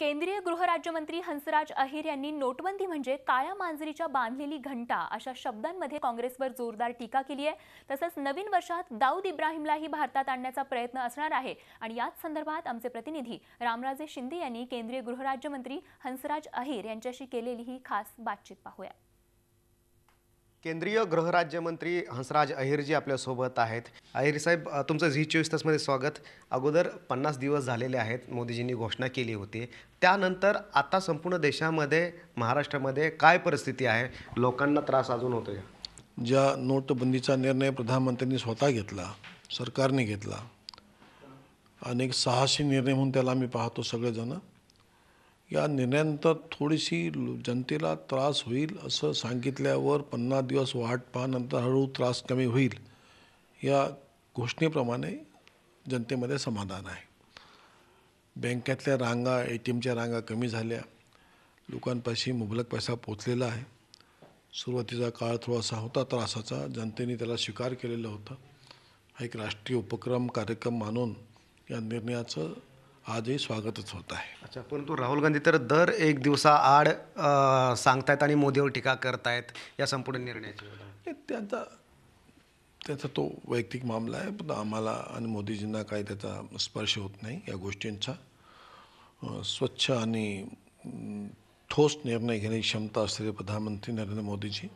केंद्रीय गृहराज्यमंत्री हंसराज अहिर यांनी नोटबंदी म्हणजे काळ्या मांजरीच्या बांधलेली घंटा अशा शब्दांमध्ये काँग्रेसवर जोरदार टीका केली आहे तसंच नवीन वर्षात दाऊद इब्राहिमलाही भारतात आणण्याचा प्रयत्न असणार आहे आणि याच संदर्भात आमचे प्रतिनिधी रामराजे शिंदे यांनी केंद्रीय गृहराज्यमंत्री हंसराज अहिर यांच्याशी केलेली ही खास बातचीत पाहूया केंद्रीय गृहराज्यमंत्री हंसराज अहिरजी आपल्यासोबत आहेत अहिर साहेब तुमचं झी चोवीस तासमध्ये स्वागत अगोदर पन्नास दिवस झालेले आहेत मोदीजींनी घोषणा केली होती त्यानंतर आता संपूर्ण देशामध्ये महाराष्ट्रामध्ये काय परिस्थिती आहे लोकांना त्रास अजून होतो ज्या नोटबंदीचा निर्णय प्रधानमंत्र्यांनी स्वतः घेतला सरकारने घेतला अनेक साहसी निर्णय म्हणून त्याला आम्ही पाहतो सगळेजणं या निर्णयानंतर थोडीशी जनतेला त्रास होईल असं सांगितल्यावर पन्नास दिवस वाट पाहानंतर हळूहळू त्रास कमी होईल या घोषणेप्रमाणे जनतेमध्ये समाधान आहे बँकेतल्या रांगा ए टी एमच्या रांगा कमी झाल्या लोकांपाशी मुबलक पैसा पोचलेला आहे सुरुवातीचा काळ थोडासा होता त्रासाचा जनतेने त्याला स्वीकार केलेलं होतं हा एक राष्ट्रीय उपक्रम कार्यक्रम मानून या निर्णयाचं आजही स्वागतच होत आहे अच्छा परंतु राहुल गांधी तर दर एक दिवसा आड सांगतायत आणि मोदीवर टीका करतायत या संपूर्ण निर्णयाची त्यांचा त्याचा तो वैयक्तिक मामला आहे पण आम्हाला आणि मोदीजींना काही त्याचा स्पर्श होत नाही या गोष्टींचा स्वच्छ आणि ठोस निर्णय घेण्याची क्षमता असलेले प्रधानमंत्री नरेंद्र मोदीजी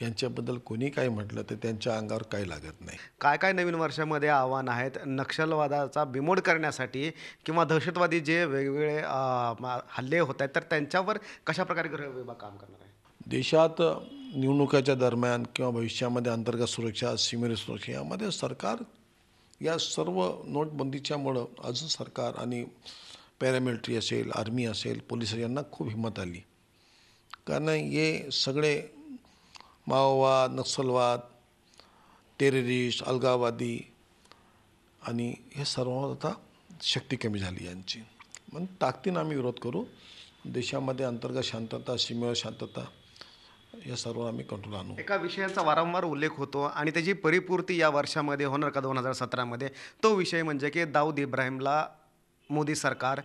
यांच्याबद्दल कोणी काय म्हटलं तर त्यांच्या अंगावर काय लागत नाही काय काय नवीन वर्षामध्ये आव्हान आहेत नक्षलवादाचा बिमोड करण्यासाठी किंवा दहशतवादी जे वेगवेगळे हल्ले होत आहेत तर त्यांच्यावर कशाप्रकारे गृह विभाग काम करणार आहे देशात निवडणुकाच्या दरम्यान किंवा भविष्यामध्ये अंतर्गत सुरक्षा सीमेर सुरक्षा यामध्ये सरकार या सर्व नोटबंदीच्यामुळं अजून सरकार आणि पॅरामिलिटरी असेल आर्मी असेल पोलीस यांना खूप हिंमत आली कारण हे सगळे माओवाद नक्षलवाद टेररिस्ट अलगावादी आणि हे सर्व आता शक्ती कमी झाली यांची मग ताकदीनं आम्ही विरोध करू देशामध्ये अंतर्गत शांतता सीमेवर शांतता या सर्व आम्ही कंट्रोल आणू एका विषयाचा वारंवार उल्लेख होतो आणि त्याची परिपूर्ती या वर्षामध्ये होणार का दोन हजार सतरामध्ये तो विषय म्हणजे की दाऊद इब्राहिमला मोदी सरकार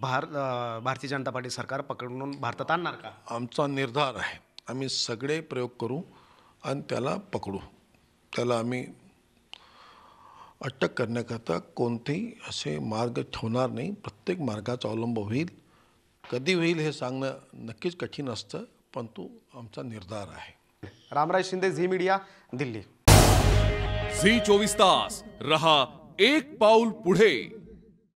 भार भारतीय जनता पार्टी सरकार पकडून भारतात आणणार का आमचा निर्धार आहे आम्ही सगळे प्रयोग करू आणि त्याला पकडू त्याला आम्ही अटक करण्याकरता कोणतेही असे मार्ग ठेवणार नाही प्रत्येक मार्गाचा अवलंब होईल कधी होईल हे सांगणं नक्कीच कठीण असतं पण तो आमचा निर्धार आहे Ramraj Shinde Zee media Delhi Zee चोवीस तास रहा एक पाऊल पुढे